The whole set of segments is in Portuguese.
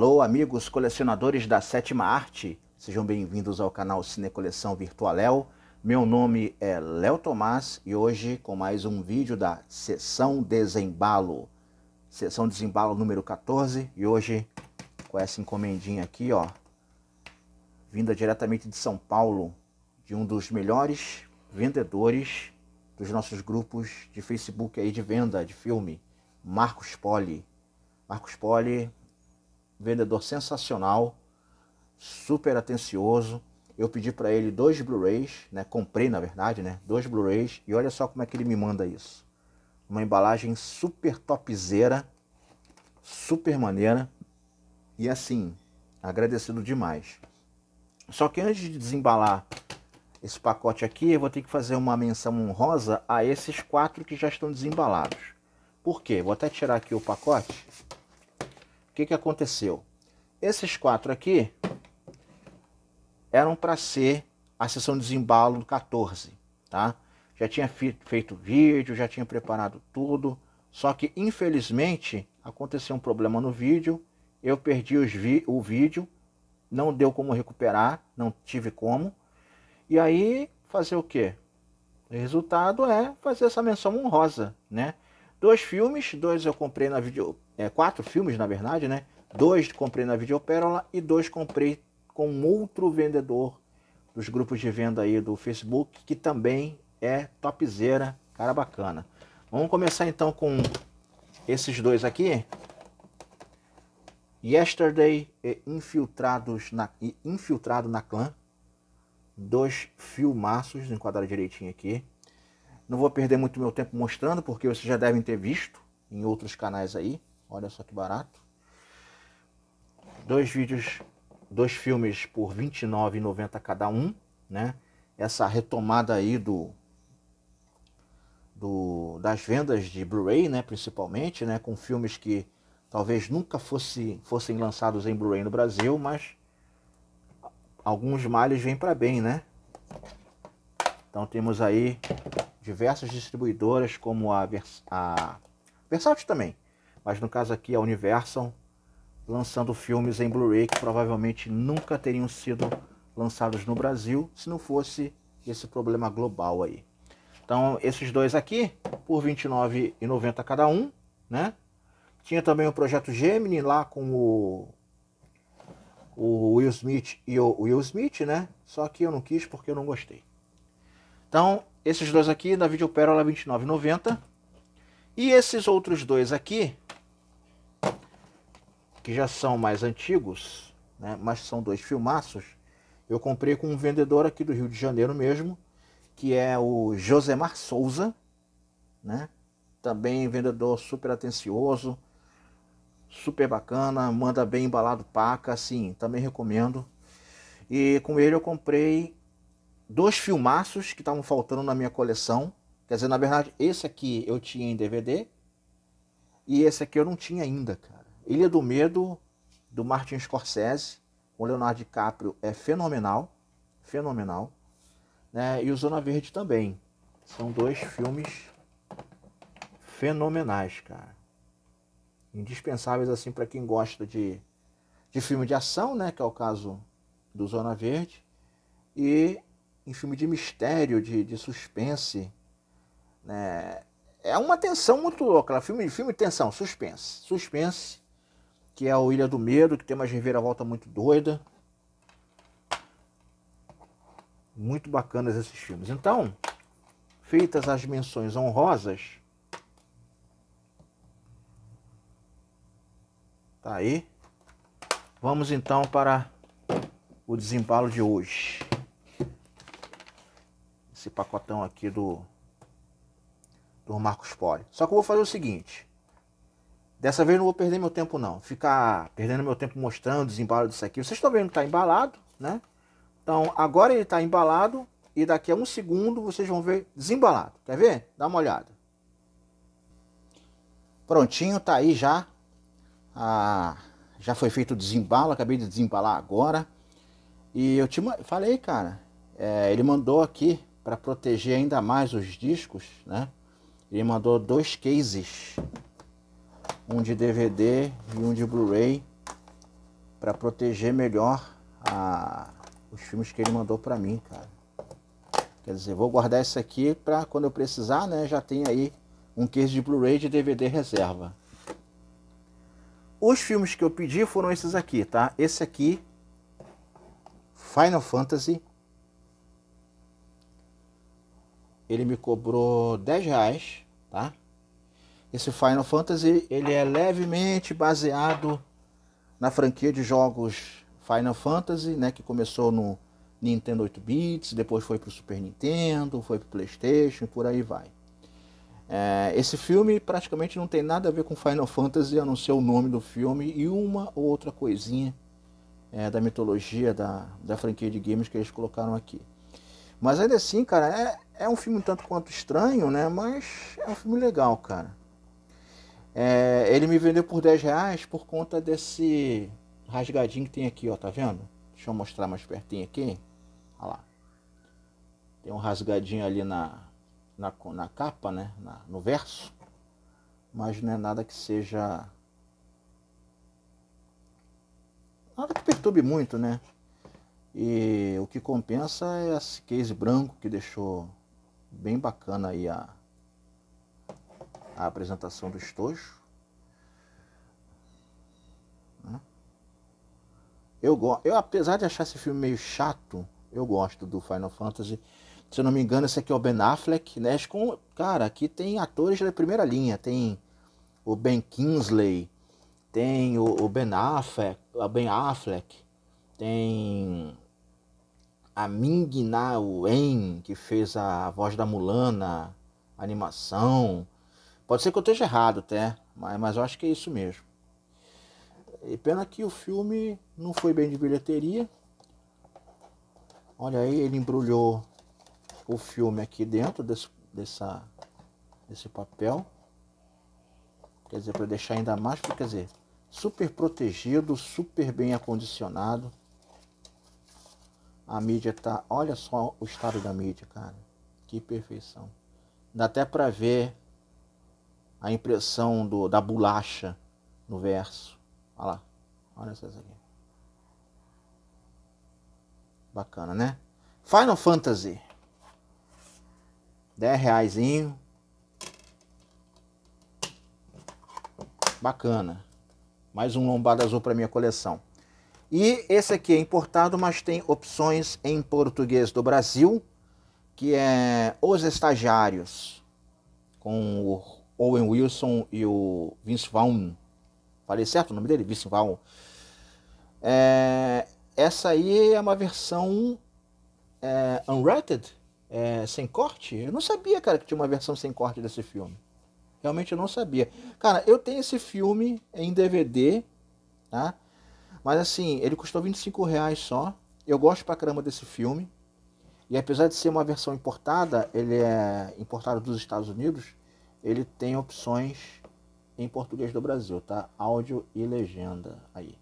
Alô, amigos colecionadores da sétima arte, sejam bem-vindos ao canal Cinecoleção Léo. Meu nome é Léo Tomás e hoje com mais um vídeo da Sessão Desembalo. Sessão Desembalo número 14 e hoje com essa encomendinha aqui, ó, vinda diretamente de São Paulo, de um dos melhores vendedores dos nossos grupos de Facebook aí de venda de filme, Marcos Poli. Marcos Poli vendedor sensacional, super atencioso. Eu pedi para ele dois Blu-rays, né? Comprei, na verdade, né? Dois Blu-rays. E olha só como é que ele me manda isso. Uma embalagem super topzera, super maneira. E assim, agradecido demais. Só que antes de desembalar esse pacote aqui, eu vou ter que fazer uma menção honrosa a esses quatro que já estão desembalados. Por quê? Vou até tirar aqui o pacote que, que aconteceu? Esses quatro aqui eram para ser a sessão de desembalo do 14, tá? Já tinha feito vídeo, já tinha preparado tudo, só que infelizmente aconteceu um problema no vídeo, eu perdi os vi o vídeo, não deu como recuperar, não tive como. E aí fazer o quê? O resultado é fazer essa menção honrosa, né? Dois filmes, dois eu comprei na video, é, quatro filmes, na verdade, né? Dois comprei na Videopérola e dois comprei com outro vendedor dos grupos de venda aí do Facebook, que também é topzera, cara bacana. Vamos começar então com esses dois aqui. Yesterday e Infiltrados na, e Infiltrado na Clã. Dois filmaços, enquadrado direitinho aqui. Não vou perder muito meu tempo mostrando, porque vocês já devem ter visto em outros canais aí. Olha só que barato. Dois vídeos, dois filmes por R$ 29,90 cada um, né? Essa retomada aí do, do das vendas de Blu-ray, né, principalmente, né, com filmes que talvez nunca fosse, fossem lançados em Blu-ray no Brasil, mas alguns males vêm para bem, né? Então temos aí diversas distribuidoras como a, Vers a Versace também, mas no caso aqui a Universal lançando filmes em Blu-ray que provavelmente nunca teriam sido lançados no Brasil se não fosse esse problema global aí. Então, esses dois aqui, por 29,90 cada um, né? Tinha também o projeto Gemini lá com o, o Will Smith e o Will Smith, né? Só que eu não quis porque eu não gostei. Então, esses dois aqui da Videopérola R$ 29,90. E esses outros dois aqui, que já são mais antigos, né, mas são dois filmaços, eu comprei com um vendedor aqui do Rio de Janeiro mesmo, que é o Josemar Souza, né? Também vendedor super atencioso, super bacana, manda bem embalado paca, assim, também recomendo. E com ele eu comprei dois filmaços que estavam faltando na minha coleção. Quer dizer, na verdade, esse aqui eu tinha em DVD e esse aqui eu não tinha ainda, cara. Ilha do Medo, do Martin Scorsese, com Leonardo DiCaprio, é fenomenal. Fenomenal. Né? E o Zona Verde também. São dois filmes fenomenais, cara. Indispensáveis, assim, para quem gosta de, de filme de ação, né? Que é o caso do Zona Verde. E em filme de mistério, de, de suspense, né? É uma tensão muito louca. Filme, filme de tensão, suspense. Suspense que é o Ilha do Medo, que tem uma reviravolta muito doida. Muito bacanas esses filmes. Então, feitas as menções honrosas, tá aí. Vamos então para o desembalo de hoje. Esse pacotão aqui do, do Marcos Poli. Só que eu vou fazer o seguinte. Dessa vez não vou perder meu tempo não. Ficar perdendo meu tempo mostrando o desembalo disso aqui. Vocês estão vendo que está embalado, né? Então agora ele está embalado e daqui a um segundo vocês vão ver desembalado. Quer ver? Dá uma olhada. Prontinho, tá aí já. Ah, já foi feito o desembalo, acabei de desembalar agora. E eu te falei, cara, é, ele mandou aqui para proteger ainda mais os discos, né? Ele mandou dois cases um de DVD e um de Blu-ray para proteger melhor a, os filmes que ele mandou para mim, cara. Quer dizer, vou guardar isso aqui para quando eu precisar, né, já tem aí um case de Blu-ray de DVD reserva. Os filmes que eu pedi foram esses aqui, tá? Esse aqui, Final Fantasy. Ele me cobrou 10 reais, tá? Esse Final Fantasy ele é levemente baseado na franquia de jogos Final Fantasy, né, que começou no Nintendo 8 bits, depois foi para o Super Nintendo, foi para o PlayStation, por aí vai. É, esse filme praticamente não tem nada a ver com Final Fantasy, a não ser o nome do filme e uma ou outra coisinha é, da mitologia da, da franquia de games que eles colocaram aqui. Mas ainda assim, cara, é, é um filme tanto quanto estranho, né? Mas é um filme legal, cara. É, ele me vendeu por 10 reais por conta desse rasgadinho que tem aqui, ó, tá vendo? Deixa eu mostrar mais pertinho aqui. Olha lá. Tem um rasgadinho ali na, na, na capa, né? Na, no verso. Mas não é nada que seja. Nada que perturbe muito, né? E o que compensa é esse case branco que deixou bem bacana aí a, a apresentação do estojo. Né? Eu, eu, apesar de achar esse filme meio chato, eu gosto do Final Fantasy. Se eu não me engano, esse aqui é o Ben Affleck, né? Com, cara, aqui tem atores da primeira linha. Tem o Ben Kingsley, tem o, o Ben Affleck, a Ben Affleck, tem a Ming-Na Wen, que fez a voz da Mulana, na animação. Pode ser que eu esteja errado até, mas, mas eu acho que é isso mesmo. E pena que o filme não foi bem de bilheteria. Olha aí, ele embrulhou o filme aqui dentro desse, dessa, desse papel. Quer dizer, para deixar ainda mais, quer dizer, super protegido, super bem acondicionado. A mídia tá, olha só o estado da mídia, cara. Que perfeição. Dá até para ver a impressão do, da bolacha no verso. Olha lá. Olha essas aqui. Bacana, né? Final Fantasy. 10 reais. Bacana. Mais um lombado azul para minha coleção. E esse aqui é importado, mas tem opções em português do Brasil, que é Os Estagiários, com o Owen Wilson e o Vince Vaughn. Falei certo o nome dele? Vince Vaughn. É, essa aí é uma versão é, unrated, é, sem corte. Eu não sabia, cara, que tinha uma versão sem corte desse filme. Realmente eu não sabia. Cara, eu tenho esse filme em DVD, tá? Mas assim, ele custou 25 reais só. Eu gosto pra caramba desse filme. E apesar de ser uma versão importada, ele é importado dos Estados Unidos ele tem opções em português do Brasil, tá? Áudio e legenda aí.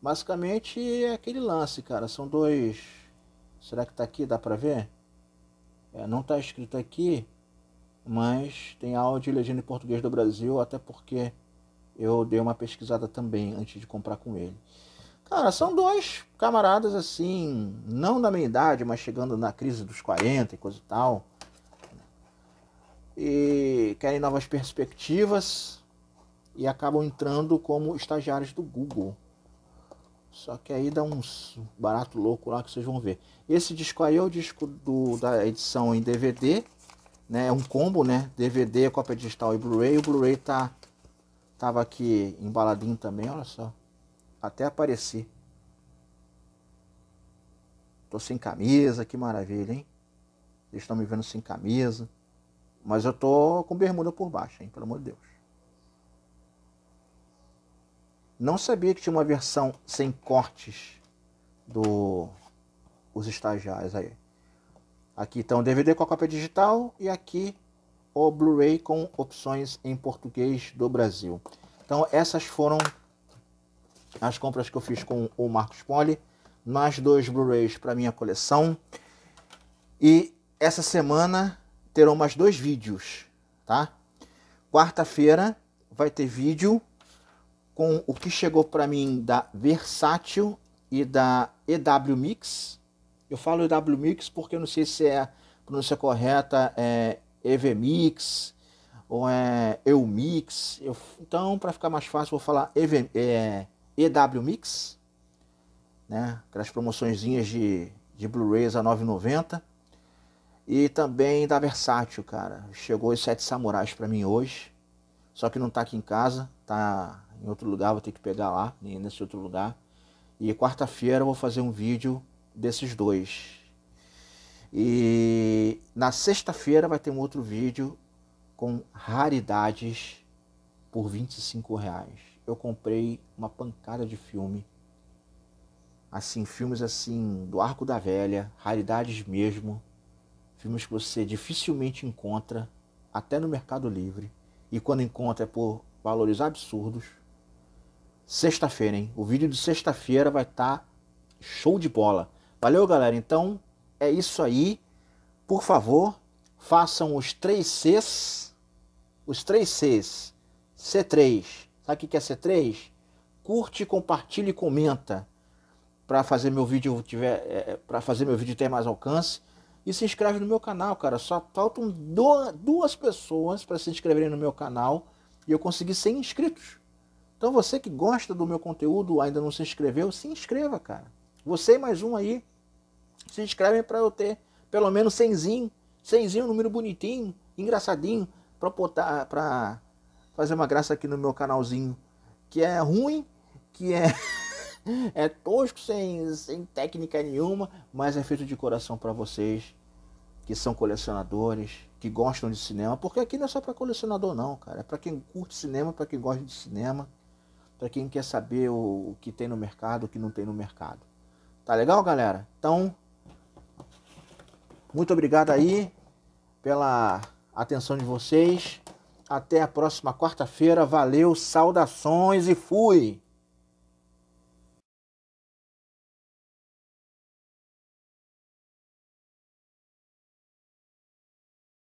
Basicamente é aquele lance, cara. São dois. Será que tá aqui? Dá pra ver? É, não tá escrito aqui, mas tem áudio e legenda em português do Brasil, até porque eu dei uma pesquisada também antes de comprar com ele. Cara, são dois camaradas assim, não da minha idade, mas chegando na crise dos 40 e coisa e tal e querem novas perspectivas e acabam entrando como estagiários do Google. Só que aí dá uns barato louco lá que vocês vão ver. Esse disco aí é o disco do, da edição em DVD, né? É um combo, né? DVD, cópia digital e Blu-ray. O Blu-ray tá tava aqui embaladinho também, olha só. Até apareci. Tô sem camisa, que maravilha, hein? Vocês estão me vendo sem camisa. Mas eu tô com bermuda por baixo, hein? Pelo amor de Deus. Não sabia que tinha uma versão sem cortes do os estagiários aí. Aqui estão tá o DVD com a cópia digital e aqui o Blu-ray com opções em português do Brasil. Então essas foram as compras que eu fiz com o Marcos Poli, mais dois Blu-rays para minha coleção. E essa semana terão mais dois vídeos, tá? Quarta-feira vai ter vídeo com o que chegou para mim da Versátil e da EW Mix. Eu falo EW Mix porque eu não sei se é a pronúncia correta, é EV Mix ou é EU Mix. Eu, então, para ficar mais fácil, vou falar EV, é, EW Mix, né? Aquelas promoções de, de Blu-rays a 9,90. E também da Versátil, cara. Chegou os Sete Samurais para mim hoje. Só que não tá aqui em casa, tá em outro lugar, vou ter que pegar lá, né, nesse outro lugar. E quarta-feira eu vou fazer um vídeo desses dois. E na sexta-feira vai ter um outro vídeo com raridades por 25 reais. Eu comprei uma pancada de filme. Assim, filmes assim, do Arco da Velha, raridades mesmo filmes que você dificilmente encontra, até no Mercado Livre, e quando encontra é por valores absurdos. Sexta-feira, hein? O vídeo de sexta-feira vai estar tá show de bola. Valeu, galera. Então é isso aí. Por favor, façam os três Cs. Os três Cs. C3. Sabe o que é C3? Curte, compartilha e comenta para fazer meu vídeo tiver, é, para fazer meu vídeo ter mais alcance e se inscreve no meu canal, cara. Só faltam duas pessoas para se inscreverem no meu canal e eu consegui 100 inscritos. Então você que gosta do meu conteúdo, ainda não se inscreveu, se inscreva, cara. Você e mais um aí se inscrevem para eu ter pelo menos 100zinho, 100zinho, um número bonitinho, engraçadinho para para fazer uma graça aqui no meu canalzinho, que é ruim, que é É tosco sem, sem técnica nenhuma, mas é feito de coração para vocês que são colecionadores, que gostam de cinema, porque aqui não é só para colecionador não, cara, é para quem curte cinema, para quem gosta de cinema, para quem quer saber o, o que tem no mercado, o que não tem no mercado. Tá legal, galera? Então, muito obrigado aí pela atenção de vocês. Até a próxima quarta-feira. Valeu, saudações e fui!